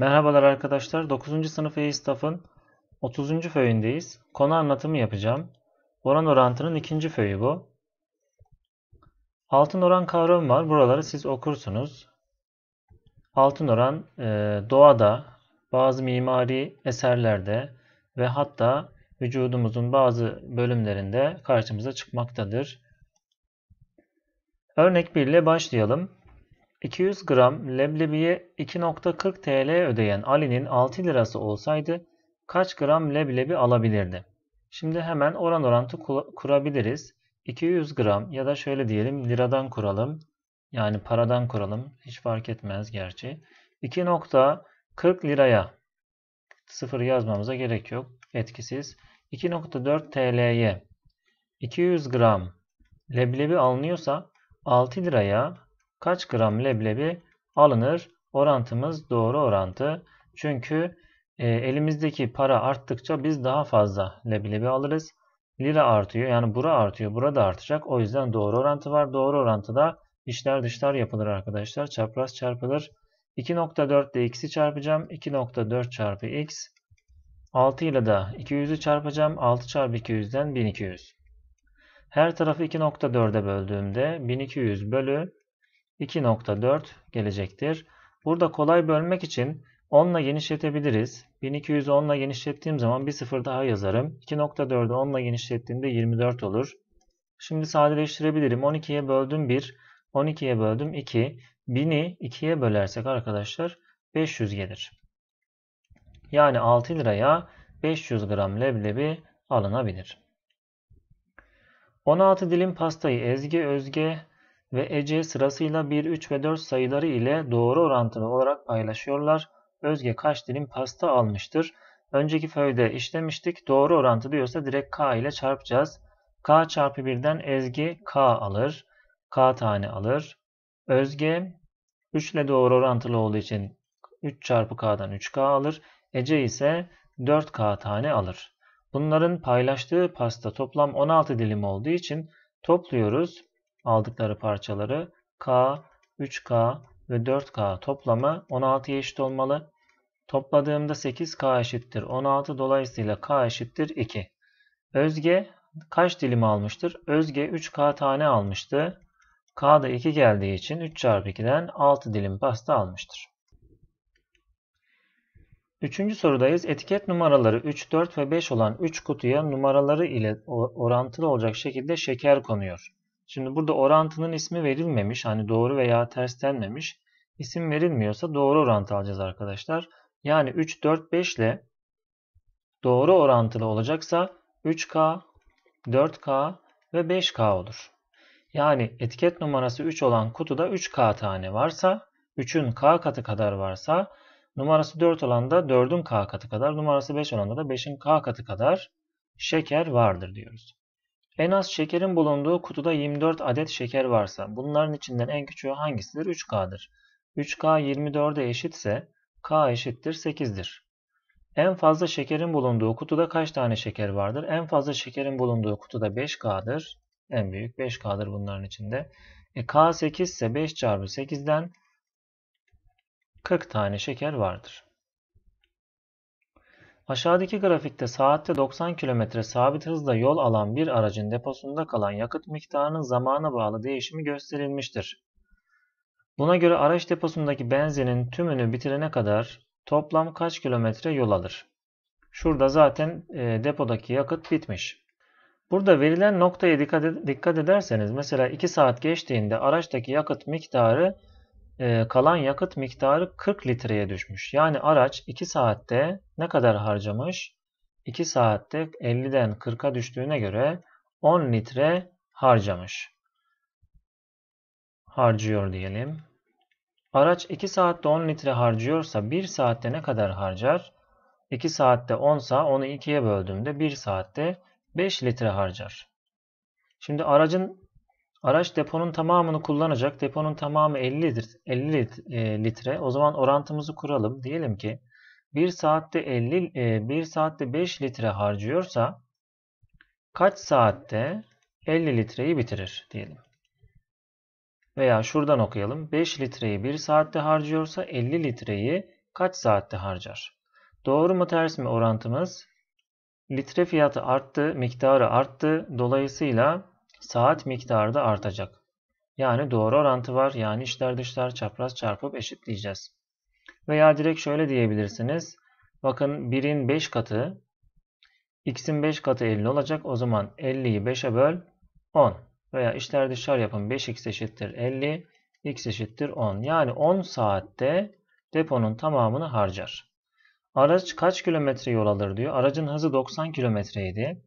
Merhabalar arkadaşlar. 9. sınıf E Staff'ın 30. föyündeyiz. Konu anlatımı yapacağım. Oran orantının ikinci föyü bu. Altın oran kavramı var. Buraları siz okursunuz. Altın oran e, doğada, bazı mimari eserlerde ve hatta vücudumuzun bazı bölümlerinde karşımıza çıkmaktadır. Örnek 1 ile başlayalım. 200 gram leblebiye 2.40 TL ödeyen Ali'nin 6 lirası olsaydı kaç gram leblebi alabilirdi? Şimdi hemen oran orantı kurabiliriz. 200 gram ya da şöyle diyelim liradan kuralım. Yani paradan kuralım. Hiç fark etmez gerçi. 2.40 liraya sıfır yazmamıza gerek yok. Etkisiz. 2.4 TL'ye 200 gram leblebi alınıyorsa 6 liraya kaç gram leblebi alınır? Orantımız doğru orantı. Çünkü e, elimizdeki para arttıkça biz daha fazla leblebi alırız. Lira artıyor yani bura artıyor burada artacak. O yüzden doğru orantı var. Doğru orantıda işler dışlar yapılır arkadaşlar. Çapraz çarpılır. 2.4 ile x'i çarpacağım. 2.4 çarpı x. 6 ile de 200'ü çarpacağım. 6 çarpı 200'den 1200. Her tarafı 2.4'e böldüğümde 1200 bölü 2.4 gelecektir. Burada kolay bölmek için 10 ile genişletebiliriz. 1210 10 ile genişlettiğim zaman bir sıfır daha yazarım. 2.4'ü 10 ile genişlettiğimde 24 olur. Şimdi sadeleştirebilirim. 12'ye böldüm 1, 12'ye böldüm 2. 1000'i 2'ye bölersek arkadaşlar 500 gelir. Yani 6 liraya 500 gram leblebi alınabilir. 16 dilim pastayı Ezgi, Özge, ve Ece sırasıyla 1, 3 ve 4 sayıları ile doğru orantılı olarak paylaşıyorlar. Özge kaç dilim pasta almıştır? Önceki föyde işlemiştik. Doğru orantı diyorsa direkt K ile çarpacağız. K çarpı 1'den Ezgi K alır. K tane alır. Özge 3 ile doğru orantılı olduğu için 3 çarpı K'dan 3K alır. Ece ise 4K tane alır. Bunların paylaştığı pasta toplam 16 dilim olduğu için topluyoruz aldıkları parçaları K, 3K ve 4K toplamı 16'ya eşit olmalı. Topladığımda 8K eşittir 16 dolayısıyla K eşittir 2. Özge kaç dilim almıştır? Özge 3K tane almıştı. K da 2 geldiği için 3 çarpı 2'den 6 dilim pasta almıştır. Üçüncü sorudayız. Etiket numaraları 3, 4 ve 5 olan 3 kutuya numaraları ile orantılı olacak şekilde şeker konuyor. Şimdi burada orantının ismi verilmemiş. Hani doğru veya ters denmemiş. İsim verilmiyorsa doğru orantı alacağız arkadaşlar. Yani 3, 4, 5 ile doğru orantılı olacaksa 3K, 4K ve 5K olur. Yani etiket numarası 3 olan kutuda 3K tane varsa, 3'ün K katı kadar varsa, numarası 4 olan da 4'ün K katı kadar, numarası 5 olan da 5'in K katı kadar şeker vardır diyoruz. En az şekerin bulunduğu kutuda 24 adet şeker varsa bunların içinden en küçüğü hangisidir? 3K'dır. 3K 24'e eşitse K eşittir 8'dir. En fazla şekerin bulunduğu kutuda kaç tane şeker vardır? En fazla şekerin bulunduğu kutuda 5K'dır. En büyük 5K'dır bunların içinde. E, K 8 ise 5 çarpı 8'den 40 tane şeker vardır. Aşağıdaki grafikte saatte 90 km sabit hızla yol alan bir aracın deposunda kalan yakıt miktarının zamana bağlı değişimi gösterilmiştir. Buna göre araç deposundaki benzinin tümünü bitirene kadar toplam kaç kilometre yol alır? Şurada zaten e, depodaki yakıt bitmiş. Burada verilen noktaya dikkat ederseniz mesela 2 saat geçtiğinde araçtaki yakıt miktarı e, kalan yakıt miktarı 40 litreye düşmüş. Yani araç 2 saatte ne kadar harcamış? 2 saatte 50'den 40'a düştüğüne göre 10 litre harcamış. Harcıyor diyelim. Araç 2 saatte 10 litre harcıyorsa 1 saatte ne kadar harcar? 2 saatte 10 sa onu 2'ye böldüğümde 1 saatte 5 litre harcar. Şimdi aracın Araç deponun tamamını kullanacak. Deponun tamamı 50 litre. 50 litre. O zaman orantımızı kuralım. Diyelim ki 1 saatte 50 1 e, saatte 5 litre harcıyorsa kaç saatte 50 litreyi bitirir diyelim. Veya şuradan okuyalım. 5 litreyi 1 saatte harcıyorsa 50 litreyi kaç saatte harcar? Doğru mu ters mi orantımız? Litre fiyatı arttı, miktarı arttı. Dolayısıyla saat miktarı da artacak. Yani doğru orantı var. Yani içler dışlar çapraz çarpıp eşitleyeceğiz. Veya direkt şöyle diyebilirsiniz. Bakın 1'in 5 katı x'in 5 katı 50 olacak. O zaman 50'yi 5'e böl 10. Veya içler dışlar yapın. 5x eşittir 50. x eşittir 10. Yani 10 saatte deponun tamamını harcar. Araç kaç kilometre yol alır diyor. Aracın hızı 90 kilometreydi.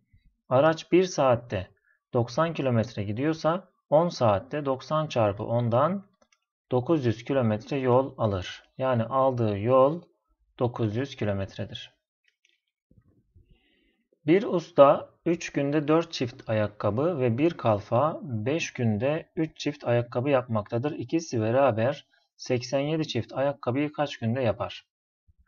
Araç 1 saatte 90 kilometre gidiyorsa 10 saatte 90 çarpı 10'dan 900 kilometre yol alır. Yani aldığı yol 900 kilometredir. Bir usta 3 günde 4 çift ayakkabı ve bir kalfa 5 günde 3 çift ayakkabı yapmaktadır. İkisi beraber 87 çift ayakkabıyı kaç günde yapar?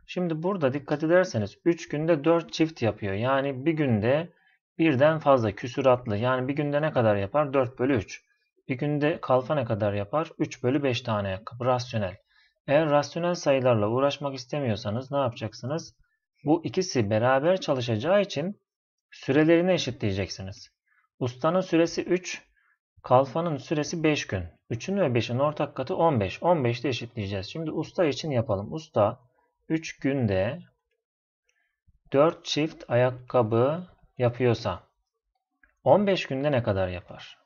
Şimdi burada dikkat ederseniz 3 günde 4 çift yapıyor. Yani bir günde birden fazla küsuratlı yani bir günde ne kadar yapar? 4 bölü 3. Bir günde kalfa ne kadar yapar? 3 bölü 5 tane ayakkabı. Rasyonel. Eğer rasyonel sayılarla uğraşmak istemiyorsanız ne yapacaksınız? Bu ikisi beraber çalışacağı için sürelerini eşitleyeceksiniz. Ustanın süresi 3, kalfanın süresi 5 gün. 3'ün ve 5'in ortak katı 15. 15'te eşitleyeceğiz. Şimdi usta için yapalım. Usta 3 günde 4 çift ayakkabı yapıyorsa 15 günde ne kadar yapar?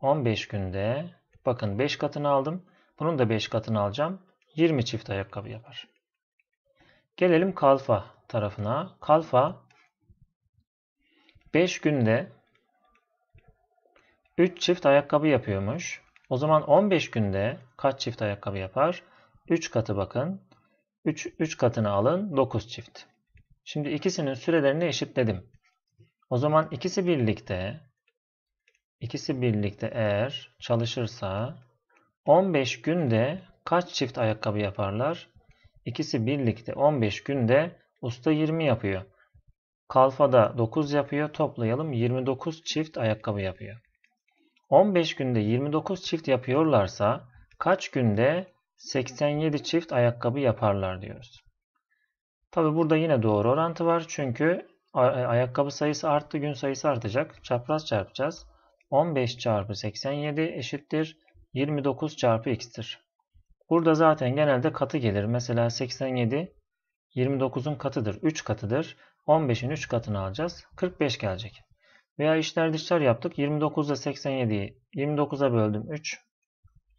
15 günde bakın 5 katını aldım. Bunun da 5 katını alacağım. 20 çift ayakkabı yapar. Gelelim kalfa tarafına. Kalfa 5 günde 3 çift ayakkabı yapıyormuş. O zaman 15 günde kaç çift ayakkabı yapar? 3 katı bakın. 3, 3 katını alın 9 çift. Şimdi ikisinin sürelerini eşitledim. O zaman ikisi birlikte ikisi birlikte eğer çalışırsa 15 günde kaç çift ayakkabı yaparlar? İkisi birlikte 15 günde usta 20 yapıyor. Kalfada 9 yapıyor. Toplayalım 29 çift ayakkabı yapıyor. 15 günde 29 çift yapıyorlarsa kaç günde 87 çift ayakkabı yaparlar diyoruz. Tabi burada yine doğru orantı var. Çünkü e, ayakkabı sayısı arttı, gün sayısı artacak. Çapraz çarpacağız. 15 çarpı 87 eşittir 29 çarpı x'tir. Burada zaten genelde katı gelir. Mesela 87 29'un katıdır. 3 katıdır. 15'in 3 katını alacağız. 45 gelecek. Veya işler dışlar yaptık. 29 ile 87'yi 29'a böldüm 3.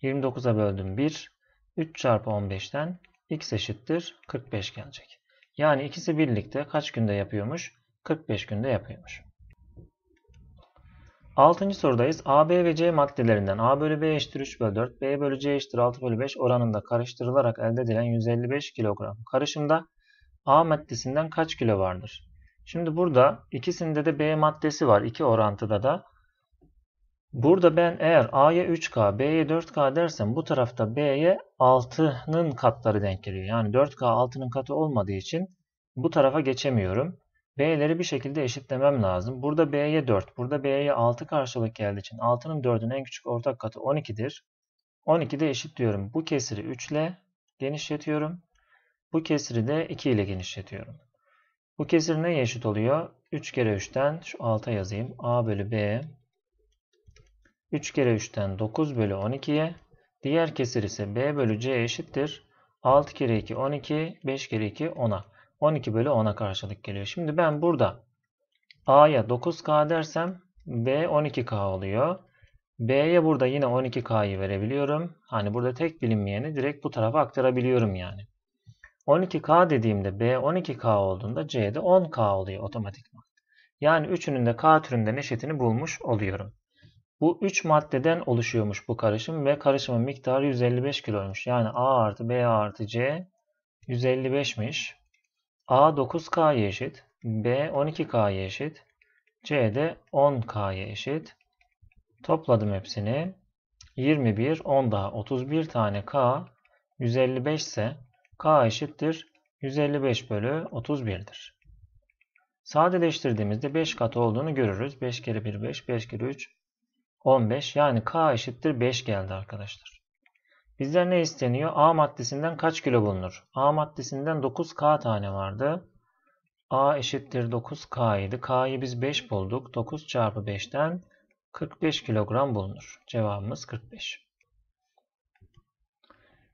29'a böldüm 1. 3 çarpı 15'ten x eşittir 45 gelecek. Yani ikisi birlikte kaç günde yapıyormuş? 45 günde yapıyormuş. 6. sorudayız. A, B ve C maddelerinden A bölü B eşittir 3 bölü 4, B bölü C eşittir 6 bölü 5 oranında karıştırılarak elde edilen 155 kilogram karışımda A maddesinden kaç kilo vardır? Şimdi burada ikisinde de B maddesi var. iki orantıda da. Burada ben eğer A'ya 3K, B'ye 4K dersem bu tarafta B'ye 6'nın katları denk geliyor. Yani 4K 6'nın katı olmadığı için bu tarafa geçemiyorum. B'leri bir şekilde eşitlemem lazım. Burada B'ye 4, burada B'ye 6 karşılık geldiği için 6'nın 4'ün en küçük ortak katı 12'dir. 12' 12'de eşitliyorum. Bu kesiri 3 ile genişletiyorum. Bu kesiri de 2 ile genişletiyorum. Bu kesir neye eşit oluyor? 3 kere 3'ten şu alta yazayım. A bölü B 3 kere 3'ten 9 bölü 12'ye. Diğer kesir ise b bölü c eşittir. 6 kere 2 12, 5 kere 2 10'a. 12 bölü 10'a karşılık geliyor. Şimdi ben burada a'ya 9k dersem b 12k oluyor. B'ye burada yine 12K'yı verebiliyorum. Hani burada tek bilinmeyeni direkt bu tarafa aktarabiliyorum yani. 12K dediğimde B 12K olduğunda C'de 10K oluyor otomatikman. Yani üçünün de K türünden eşitini bulmuş oluyorum. Bu 3 maddeden oluşuyormuş bu karışım ve karışımın miktarı 155 kiloymuş. Yani A artı B artı C 155'miş. A 9 k eşit. B 12 k eşit. C de 10 k eşit. Topladım hepsini. 21, 10 daha 31 tane K 155 ise K eşittir 155 bölü 31'dir. Sadeleştirdiğimizde 5 kat olduğunu görürüz. 5 kere 1 5, 5 kere 3 15 yani K eşittir 5 geldi arkadaşlar. Bizden ne isteniyor? A maddesinden kaç kilo bulunur? A maddesinden 9K tane vardı. A eşittir 9K idi. K'yı biz 5 bulduk. 9 çarpı 5'ten 45 kilogram bulunur. Cevabımız 45.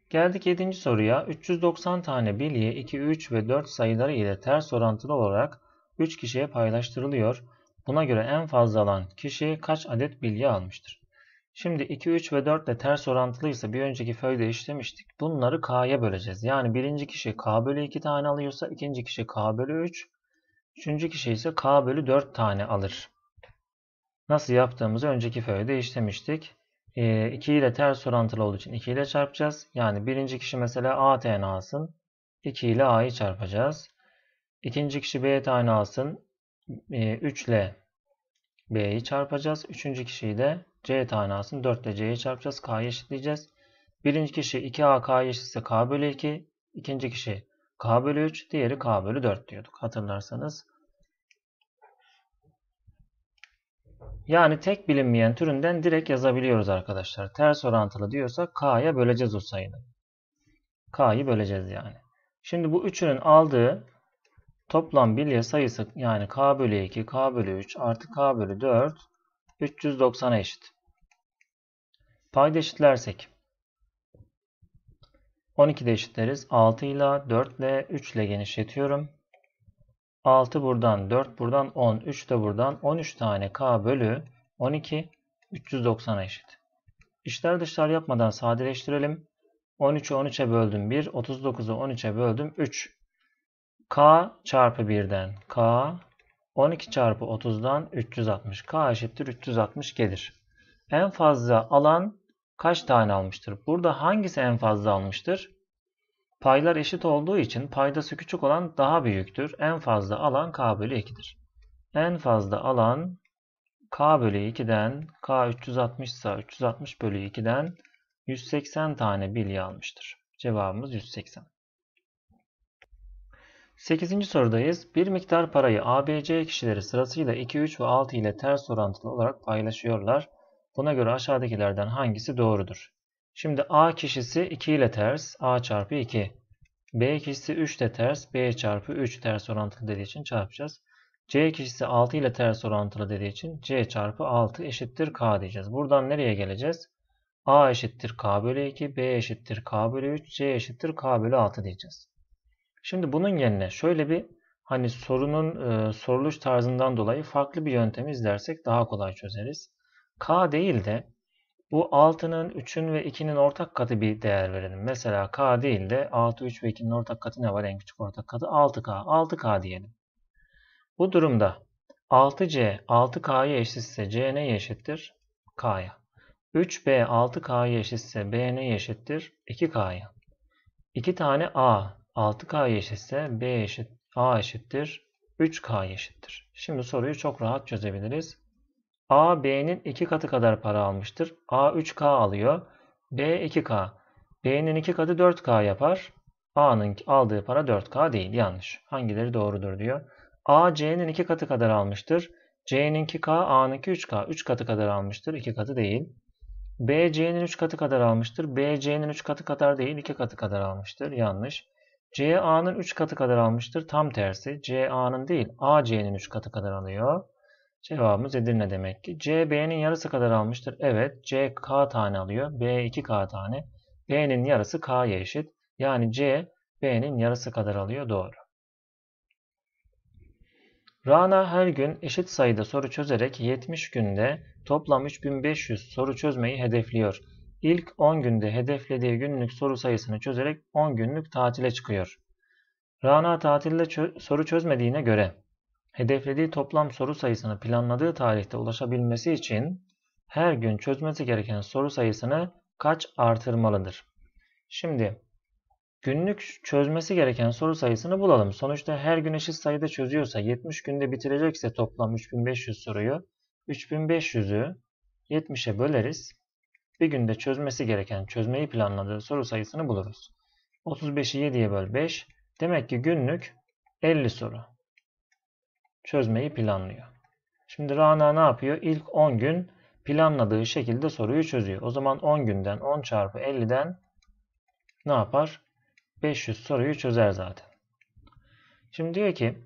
Geldik 7. soruya. 390 tane bilye 2, 3 ve 4 sayıları ile ters orantılı olarak 3 kişiye paylaştırılıyor. Buna göre en fazla alan kişi kaç adet bilgi almıştır? Şimdi 2, 3 ve 4 ile ters orantılıysa bir önceki föyde işlemiştik. Bunları K'ya böleceğiz. Yani birinci kişi K bölü 2 tane alıyorsa ikinci kişi K bölü 3. Üçüncü kişi ise K bölü 4 tane alır. Nasıl yaptığımızı önceki föyde işlemiştik. 2 ee, ile ters orantılı olduğu için 2 ile çarpacağız. Yani birinci kişi mesela A tane alsın. 2 ile A'yı çarpacağız. İkinci kişi B tane alsın. 3 ile ee, B'yi çarpacağız. Üçüncü kişiyi de C tane 4 ile C'yi çarpacağız. K'yı eşitleyeceğiz. Birinci kişi 2A K'yı eşitse K bölü 2. İkinci kişi K bölü 3. Diğeri K bölü 4 diyorduk. Hatırlarsanız. Yani tek bilinmeyen türünden direkt yazabiliyoruz arkadaşlar. Ters orantılı diyorsa K'ya böleceğiz o sayını. K'yı böleceğiz yani. Şimdi bu üçünün aldığı Toplam bilye sayısı yani k bölü 2, k bölü 3 artı k bölü 4 390'a eşit. Payda eşitlersek 12'de eşitleriz. 6 ile 4 ile 3 ile genişletiyorum. 6 buradan 4 buradan 10 3 de buradan 13 tane k bölü 12 390'a eşit. İşler dışlar yapmadan sadeleştirelim. 13'ü 13'e böldüm 1, 39'u 13'e böldüm 3. K çarpı 1'den K 12 çarpı 30'dan 360. K eşittir 360 gelir. En fazla alan kaç tane almıştır? Burada hangisi en fazla almıştır? Paylar eşit olduğu için paydası küçük olan daha büyüktür. En fazla alan K bölü 2'dir. En fazla alan K bölü 2'den K 360 ise 360 bölü 2'den 180 tane bilye almıştır. Cevabımız 180. 8. sorudayız. Bir miktar parayı ABC kişileri sırasıyla 2, 3 ve 6 ile ters orantılı olarak paylaşıyorlar. Buna göre aşağıdakilerden hangisi doğrudur? Şimdi A kişisi 2 ile ters, A çarpı 2. B kişisi 3 ile ters, B çarpı 3 ters orantılı dediği için çarpacağız. C kişisi 6 ile ters orantılı dediği için C çarpı 6 eşittir K diyeceğiz. Buradan nereye geleceğiz? A eşittir K bölü 2, B eşittir K bölü 3, C eşittir K bölü 6 diyeceğiz. Şimdi bunun yerine şöyle bir hani sorunun e, soruluş tarzından dolayı farklı bir yöntem izlersek daha kolay çözeriz. K değil de bu 6'nın 3'ün ve 2'nin ortak katı bir değer verelim. Mesela K değil de 6, 3 ve 2'nin ortak katı ne var? En küçük ortak katı 6K. 6K diyelim. Bu durumda 6C 6K'ya eşitse C neye eşittir? K'ya. 3B 6K'ya eşitse B neye eşittir? 2K'ya. 2 tane A 6K eşitse B eşit A eşittir 3K eşittir. Şimdi soruyu çok rahat çözebiliriz. A B'nin 2 katı kadar para almıştır. A 3K alıyor. B 2K. B'nin 2 katı 4K yapar. A'nın aldığı para 4K değil. Yanlış. Hangileri doğrudur diyor. A C'nin 2 katı kadar almıştır. C'nin 2 K, A'nın 3K. 3 katı kadar almıştır. 2 katı değil. B C'nin 3 katı kadar almıştır. B C'nin 3 katı kadar değil. 2 katı kadar almıştır. Yanlış. CA'nın 3 katı kadar almıştır. Tam tersi CA'nın değil AC'nin 3 katı kadar alıyor. Cevabımız Edirne demek ki. CB'nin yarısı kadar almıştır. Evet CK tane alıyor. B 2K tane. B'nin yarısı K'ya eşit. Yani C B'nin yarısı kadar alıyor. Doğru. Rana her gün eşit sayıda soru çözerek 70 günde toplam 3500 soru çözmeyi hedefliyor. İlk 10 günde hedeflediği günlük soru sayısını çözerek 10 günlük tatile çıkıyor. Rana tatilde çö soru çözmediğine göre hedeflediği toplam soru sayısını planladığı tarihte ulaşabilmesi için her gün çözmesi gereken soru sayısını kaç artırmalıdır? Şimdi günlük çözmesi gereken soru sayısını bulalım. Sonuçta her gün eşit sayıda çözüyorsa 70 günde bitirecekse toplam 3500 soruyu 3500'ü 70'e böleriz bir günde çözmesi gereken çözmeyi planladığı soru sayısını buluruz. 35'i 7'ye böl 5. Demek ki günlük 50 soru çözmeyi planlıyor. Şimdi Rana ne yapıyor? İlk 10 gün planladığı şekilde soruyu çözüyor. O zaman 10 günden 10 çarpı 50'den ne yapar? 500 soruyu çözer zaten. Şimdi diyor ki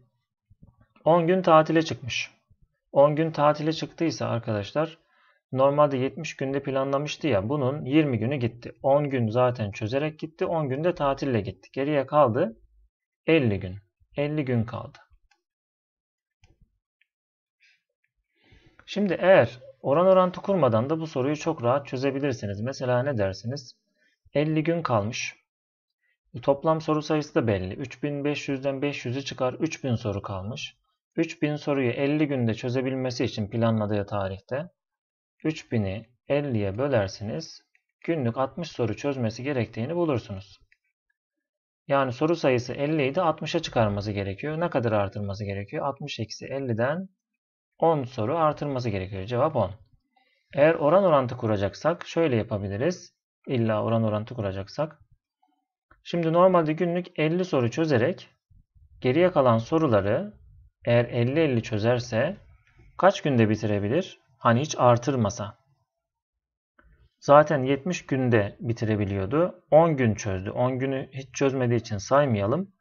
10 gün tatile çıkmış. 10 gün tatile çıktıysa arkadaşlar normalde 70 günde planlamıştı ya bunun 20 günü gitti. 10 gün zaten çözerek gitti. 10 günde tatille gitti. Geriye kaldı 50 gün. 50 gün kaldı. Şimdi eğer oran orantı kurmadan da bu soruyu çok rahat çözebilirsiniz. Mesela ne dersiniz? 50 gün kalmış. Toplam soru sayısı da belli. 3500'den 500'ü çıkar. 3000 soru kalmış. 3000 soruyu 50 günde çözebilmesi için planladığı tarihte 3000'i 50'ye bölersiniz. Günlük 60 soru çözmesi gerektiğini bulursunuz. Yani soru sayısı 50 idi 60'a çıkarması gerekiyor. Ne kadar artırması gerekiyor? 60 eksi 50'den 10 soru artırması gerekiyor. Cevap 10. Eğer oran orantı kuracaksak şöyle yapabiliriz. İlla oran orantı kuracaksak. Şimdi normalde günlük 50 soru çözerek geriye kalan soruları eğer 50-50 çözerse kaç günde bitirebilir? Hani hiç artırmasa. Zaten 70 günde bitirebiliyordu. 10 gün çözdü. 10 günü hiç çözmediği için saymayalım.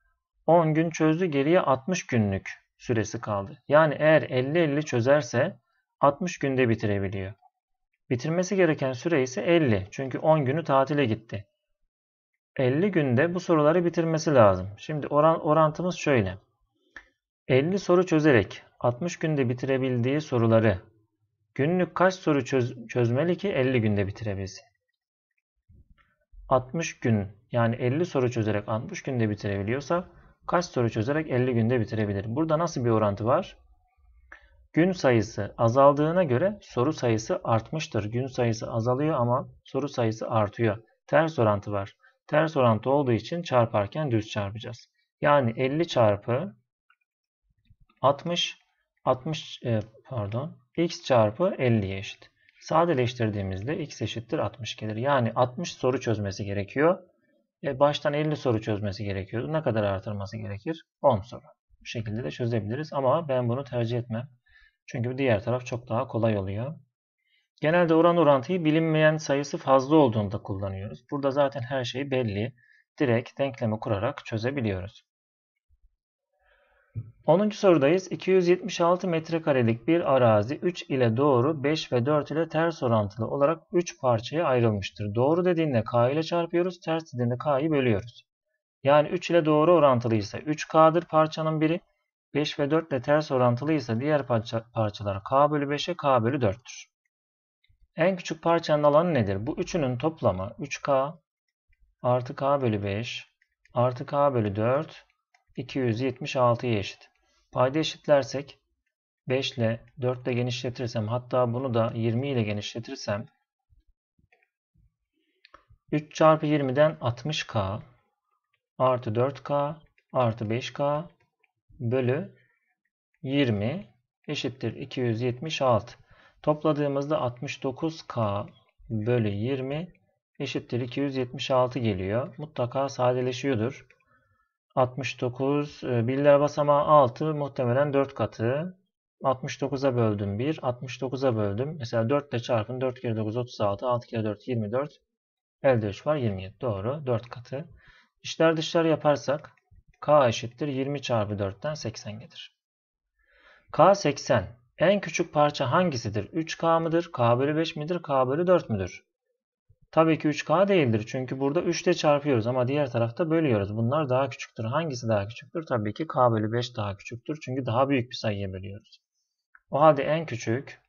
10 gün çözdü geriye 60 günlük süresi kaldı. Yani eğer 50-50 çözerse 60 günde bitirebiliyor. Bitirmesi gereken süre ise 50. Çünkü 10 günü tatile gitti. 50 günde bu soruları bitirmesi lazım. Şimdi oran, orantımız şöyle. 50 soru çözerek 60 günde bitirebildiği soruları Günlük kaç soru çöz çözmeli ki 50 günde bitirebilsin? 60 gün yani 50 soru çözerek 60 günde bitirebiliyorsa kaç soru çözerek 50 günde bitirebilir? Burada nasıl bir orantı var? Gün sayısı azaldığına göre soru sayısı artmıştır. Gün sayısı azalıyor ama soru sayısı artıyor. Ters orantı var. Ters orantı olduğu için çarparken düz çarpacağız. Yani 50 çarpı 60 60 e, pardon x çarpı 50'ye eşit. Sadeleştirdiğimizde x eşittir 60 gelir. Yani 60 soru çözmesi gerekiyor. E baştan 50 soru çözmesi gerekiyordu. Ne kadar artırması gerekir? 10 soru. Bu şekilde de çözebiliriz ama ben bunu tercih etmem. Çünkü diğer taraf çok daha kolay oluyor. Genelde oran orantıyı bilinmeyen sayısı fazla olduğunda kullanıyoruz. Burada zaten her şey belli. Direkt denklemi kurarak çözebiliyoruz. 10. sorudayız. 276 metrekarelik bir arazi 3 ile doğru 5 ve 4 ile ters orantılı olarak 3 parçaya ayrılmıştır. Doğru dediğinde k ile çarpıyoruz, ters dediğinde k'yı bölüyoruz. Yani 3 ile doğru orantılıysa 3k'dır parçanın biri. 5 ve 4 ile ters orantılıysa diğer parça, parçalar k bölü 5'e k bölü 4'tür. En küçük parçanın alanı nedir? Bu üçünün toplamı 3k artı k bölü 5 artı k bölü 4 276'ya eşit. Payda eşitlersek 5 ile 4 ile genişletirsem hatta bunu da 20 ile genişletirsem 3 çarpı 20'den 60k artı 4k artı 5k bölü 20 eşittir 276. Topladığımızda 69k bölü 20 eşittir 276 geliyor. Mutlaka sadeleşiyordur. 69. E, birler basamağı 6 muhtemelen 4 katı. 69'a böldüm 1. 69'a böldüm. Mesela 4 ile çarpın. 4 kere 9 36. 6 kere 4 24. Elde 3 var 27. Doğru. 4 katı. İşler dışlar yaparsak k eşittir 20 çarpı 4'ten 80 gelir. k 80. En küçük parça hangisidir? 3k mıdır? k bölü 5 midir? k bölü 4 müdür? Tabii ki 3K değildir. Çünkü burada 3 ile çarpıyoruz ama diğer tarafta bölüyoruz. Bunlar daha küçüktür. Hangisi daha küçüktür? Tabii ki K bölü 5 daha küçüktür. Çünkü daha büyük bir sayıya bölüyoruz. O halde en küçük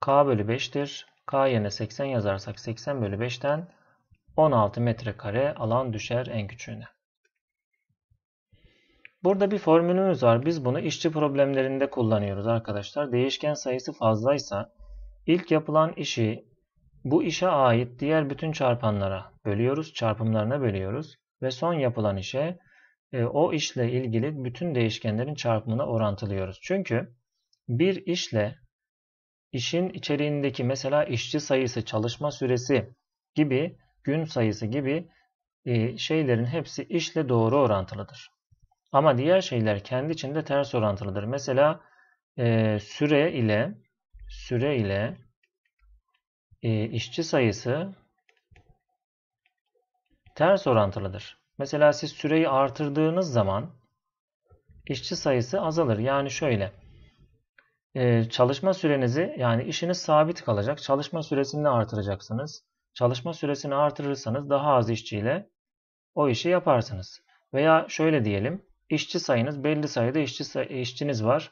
K bölü 5'tir. K yerine 80 yazarsak 80 bölü 5'ten 16 metrekare alan düşer en küçüğüne. Burada bir formülümüz var. Biz bunu işçi problemlerinde kullanıyoruz arkadaşlar. Değişken sayısı fazlaysa ilk yapılan işi bu işe ait diğer bütün çarpanlara bölüyoruz, çarpımlarına bölüyoruz ve son yapılan işe e, o işle ilgili bütün değişkenlerin çarpımına orantılıyoruz. Çünkü bir işle işin içeriğindeki mesela işçi sayısı, çalışma süresi gibi, gün sayısı gibi e, şeylerin hepsi işle doğru orantılıdır. Ama diğer şeyler kendi içinde ters orantılıdır. Mesela e, süre ile süre ile e, işçi sayısı ters orantılıdır. Mesela siz süreyi artırdığınız zaman işçi sayısı azalır. Yani şöyle e, çalışma sürenizi yani işiniz sabit kalacak. Çalışma süresini artıracaksınız. Çalışma süresini artırırsanız daha az işçiyle o işi yaparsınız. Veya şöyle diyelim işçi sayınız belli sayıda işçi işçiniz var.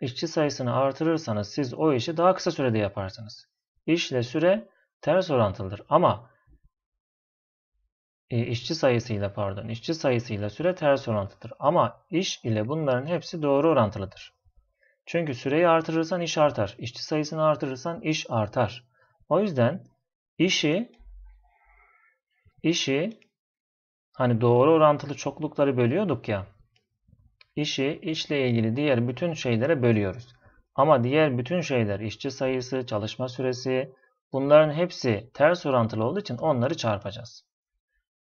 İşçi sayısını artırırsanız siz o işi daha kısa sürede yaparsınız. İş ile süre ters orantılıdır. Ama e, işçi sayısıyla pardon işçi sayısıyla süre ters orantılıdır. Ama iş ile bunların hepsi doğru orantılıdır. Çünkü süreyi artırırsan iş artar. İşçi sayısını artırırsan iş artar. O yüzden işi işi hani doğru orantılı çoklukları bölüyorduk ya. İşi işle ilgili diğer bütün şeylere bölüyoruz. Ama diğer bütün şeyler işçi sayısı, çalışma süresi bunların hepsi ters orantılı olduğu için onları çarpacağız.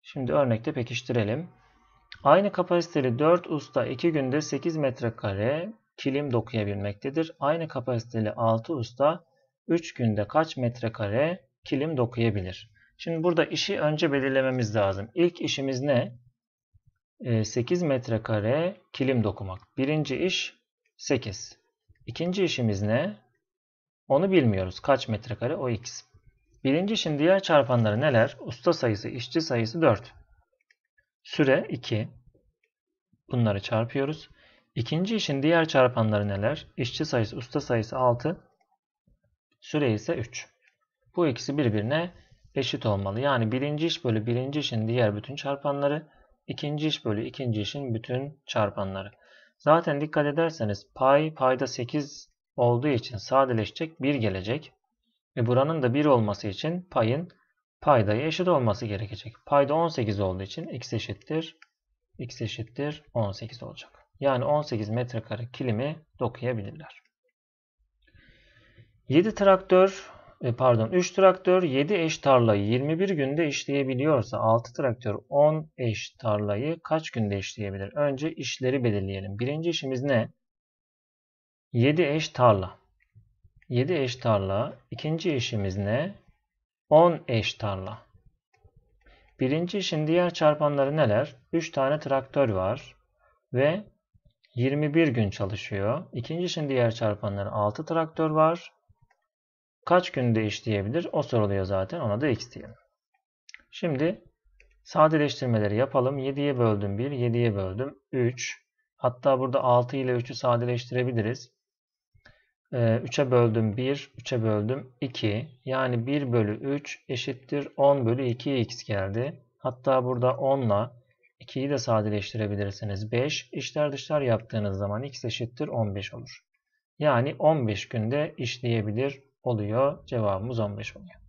Şimdi örnekte pekiştirelim. Aynı kapasiteli 4 usta 2 günde 8 metrekare kilim dokuyabilmektedir. Aynı kapasiteli 6 usta 3 günde kaç metrekare kilim dokuyabilir? Şimdi burada işi önce belirlememiz lazım. İlk işimiz ne? 8 ee, metrekare kilim dokumak. Birinci iş 8. İkinci işimiz ne? Onu bilmiyoruz. Kaç metrekare o x. Birinci işin diğer çarpanları neler? Usta sayısı, işçi sayısı 4. Süre 2. Bunları çarpıyoruz. İkinci işin diğer çarpanları neler? İşçi sayısı, usta sayısı 6. Süre ise 3. Bu ikisi birbirine eşit olmalı. Yani birinci iş bölü birinci işin diğer bütün çarpanları, ikinci iş bölü ikinci işin bütün çarpanları. Zaten dikkat ederseniz pay payda 8 olduğu için sadeleşecek 1 gelecek. Ve buranın da 1 olması için payın paydaya eşit olması gerekecek. Payda 18 olduğu için x eşittir x eşittir 18 olacak. Yani 18 metrekare kilimi dokuyabilirler. 7 traktör e, pardon 3 traktör 7 eş tarlayı 21 günde işleyebiliyorsa 6 traktör 10 eş tarlayı kaç günde işleyebilir? Önce işleri belirleyelim. Birinci işimiz ne? 7 eş tarla. 7 eş tarla. İkinci işimiz ne? 10 eş tarla. Birinci işin diğer çarpanları neler? 3 tane traktör var ve 21 gün çalışıyor. İkinci işin diğer çarpanları 6 traktör var kaç günde işleyebilir? O soruluyor zaten. Ona da x diyelim. Şimdi sadeleştirmeleri yapalım. 7'ye böldüm 1, 7'ye böldüm 3. Hatta burada 6 ile 3'ü sadeleştirebiliriz. 3'e ee, böldüm 1, 3'e böldüm 2. Yani 1 bölü 3 eşittir 10 bölü 2'ye x geldi. Hatta burada 10 ile 2'yi de sadeleştirebilirsiniz. 5 işler dışlar yaptığınız zaman x eşittir 15 olur. Yani 15 günde işleyebilir oluyor. Cevabımız 15 oluyor.